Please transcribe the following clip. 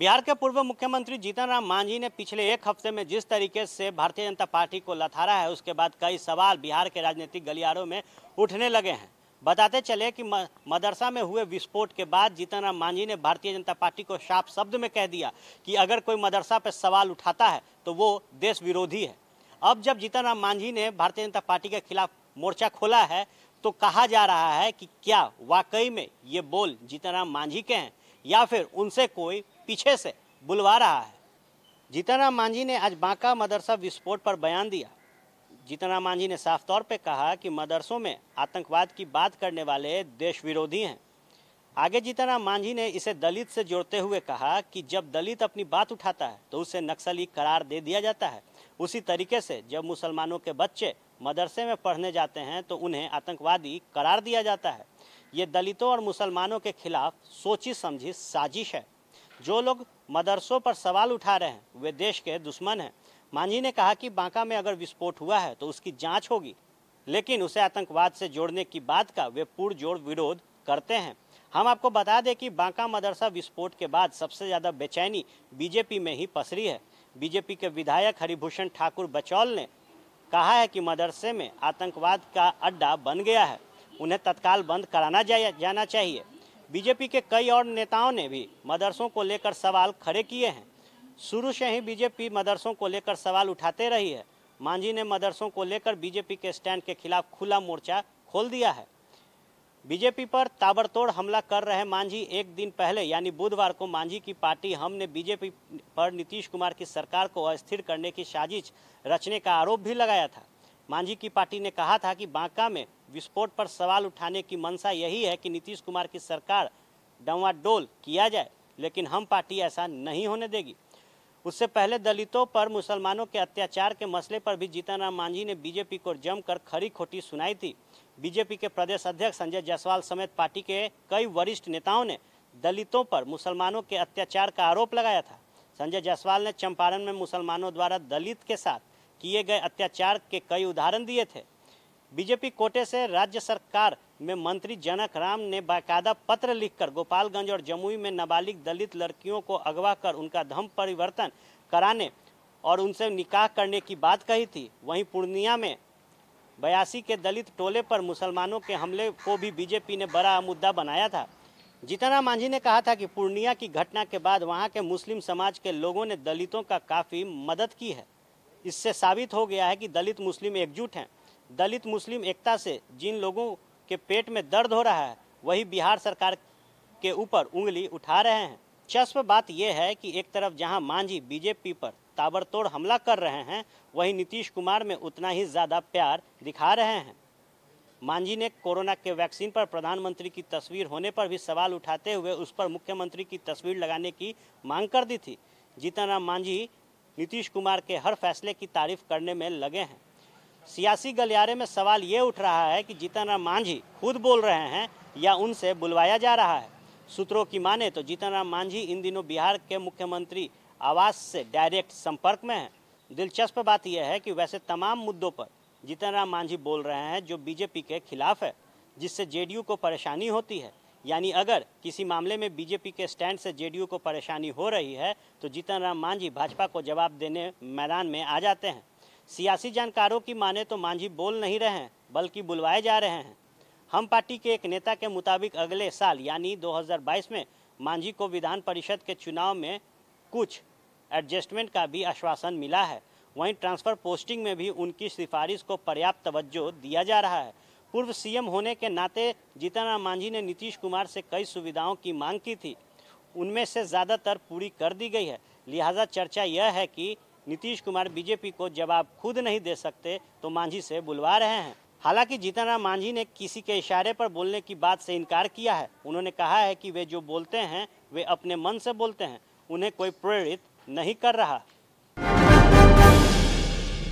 बिहार के पूर्व मुख्यमंत्री जीतन राम मांझी ने पिछले एक हफ्ते में जिस तरीके से भारतीय जनता पार्टी को लथारा है उसके बाद कई सवाल बिहार के राजनीतिक गलियारों में उठने लगे हैं बताते चले कि मदरसा में हुए विस्फोट के बाद जीतन राम मांझी ने भारतीय जनता पार्टी को साफ शब्द में कह दिया कि अगर कोई मदरसा पर सवाल उठाता है तो वो देश विरोधी है अब जब जीतन राम मांझी ने भारतीय जनता पार्टी के खिलाफ मोर्चा खोला है तो कहा जा रहा है कि क्या वाकई में ये बोल जीतन राम मांझी के हैं या फिर उनसे कोई पीछे से बुलवा रहा है जीतनराम मांझी ने आज बांका मदरसा विस्फोट पर बयान दिया जीतनराम मांझी ने साफ तौर पर कहा कि मदरसों में आतंकवाद की बात करने वाले देश विरोधी हैं आगे जीतनराम मांझी ने इसे दलित से जोड़ते हुए कहा कि जब दलित अपनी बात उठाता है तो उसे नक्सली करार दे दिया जाता है उसी तरीके से जब मुसलमानों के बच्चे मदरसे में पढ़ने जाते हैं तो उन्हें आतंकवादी करार दिया जाता है ये दलितों और मुसलमानों के खिलाफ सोची समझी साजिश है जो लोग मदरसों पर सवाल उठा रहे हैं वे देश के दुश्मन हैं मांझी ने कहा कि बांका में अगर विस्फोट हुआ है तो उसकी जांच होगी लेकिन उसे आतंकवाद से जोड़ने की बात का वे पुरजोर विरोध करते हैं हम आपको बता दें कि बांका मदरसा विस्फोट के बाद सबसे ज़्यादा बेचैनी बीजेपी में ही पसरी है बीजेपी के विधायक हरिभूषण ठाकुर बचौल ने कहा है कि मदरसे में आतंकवाद का अड्डा बन गया है उन्हें तत्काल बंद कराना जाना चाहिए बीजेपी के कई और नेताओं ने भी मदरसों को लेकर सवाल खड़े किए हैं शुरू से ही बीजेपी मदरसों को लेकर सवाल उठाते रही है मांझी ने मदरसों को लेकर बीजेपी के स्टैंड के खिलाफ खुला मोर्चा खोल दिया है बीजेपी पर ताबड़तोड़ हमला कर रहे मांझी एक दिन पहले यानी बुधवार को मांझी की पार्टी हमने बीजेपी पर नीतीश कुमार की सरकार को अस्थिर करने की साजिश रचने का आरोप भी लगाया था मांझी की पार्टी ने कहा था कि बांका में विस्फोट पर सवाल उठाने की मंशा यही है कि नीतीश कुमार की सरकार डवाडोल किया जाए लेकिन हम पार्टी ऐसा नहीं होने देगी उससे पहले दलितों पर मुसलमानों के अत्याचार के मसले पर भी जीतन राम मांझी ने बीजेपी को जमकर खरी खोटी सुनाई थी बीजेपी के प्रदेश अध्यक्ष संजय जायसवाल समेत पार्टी के कई वरिष्ठ नेताओं ने दलितों पर मुसलमानों के अत्याचार का आरोप लगाया था संजय जायसवाल ने चंपारण में मुसलमानों द्वारा दलित के साथ किए गए अत्याचार के कई उदाहरण दिए थे बीजेपी कोटे से राज्य सरकार में मंत्री जनक राम ने बाकायदा पत्र लिखकर गोपालगंज और जमुई में नाबालिग दलित लड़कियों को अगवा कर उनका धर्म परिवर्तन कराने और उनसे निकाह करने की बात कही थी वहीं पूर्णिया में बयासी के दलित टोले पर मुसलमानों के हमले को भी बीजेपी ने बड़ा मुद्दा बनाया था राम मांझी ने कहा था कि पूर्णिया की घटना के बाद वहां के मुस्लिम समाज के लोगों ने दलितों का काफ़ी मदद की है इससे साबित हो गया है कि दलित मुस्लिम एकजुट हैं दलित मुस्लिम एकता से जिन लोगों के पेट में दर्द हो रहा है वही बिहार सरकार के ऊपर उंगली उठा रहे हैं चस्प बात यह है कि एक तरफ जहां मांझी बीजेपी पर ताबड़तोड़ हमला कर रहे हैं वहीं नीतीश कुमार में उतना ही ज़्यादा प्यार दिखा रहे हैं मांझी ने कोरोना के वैक्सीन पर प्रधानमंत्री की तस्वीर होने पर भी सवाल उठाते हुए उस पर मुख्यमंत्री की तस्वीर लगाने की मांग कर दी थी जीतन राम मांझी नीतीश कुमार के हर फैसले की तारीफ करने में लगे हैं सियासी गलियारे में सवाल ये उठ रहा है कि जीतन राम मांझी खुद बोल रहे हैं या उनसे बुलवाया जा रहा है सूत्रों की माने तो जीतन राम मांझी इन दिनों बिहार के मुख्यमंत्री आवास से डायरेक्ट संपर्क में हैं दिलचस्प बात यह है कि वैसे तमाम मुद्दों पर जीतन राम मांझी बोल रहे हैं जो बीजेपी के खिलाफ है जिससे जेडीयू को परेशानी होती है यानी अगर किसी मामले में बीजेपी के स्टैंड से जेडीयू को परेशानी हो रही है तो जीतन राम मांझी भाजपा को जवाब देने मैदान में आ जाते हैं सियासी जानकारों की माने तो मांझी बोल नहीं रहे हैं बल्कि बुलवाए जा रहे हैं हम पार्टी के एक नेता के मुताबिक अगले साल यानी 2022 में मांझी को विधान परिषद के चुनाव में कुछ एडजस्टमेंट का भी आश्वासन मिला है वहीं ट्रांसफ़र पोस्टिंग में भी उनकी सिफारिश को पर्याप्त तवज्जो दिया जा रहा है पूर्व सीएम होने के नाते जीतनराम मांझी ने नीतीश कुमार से कई सुविधाओं की मांग की थी उनमें से ज़्यादातर पूरी कर दी गई है लिहाजा चर्चा यह है कि नीतीश कुमार बीजेपी को जवाब खुद नहीं दे सकते तो मांझी से बुलवा रहे हैं हालांकि जीतनराम मांझी ने किसी के इशारे पर बोलने की बात से इनकार किया है उन्होंने कहा है कि वे जो बोलते हैं वे अपने मन से बोलते हैं उन्हें कोई प्रेरित नहीं कर रहा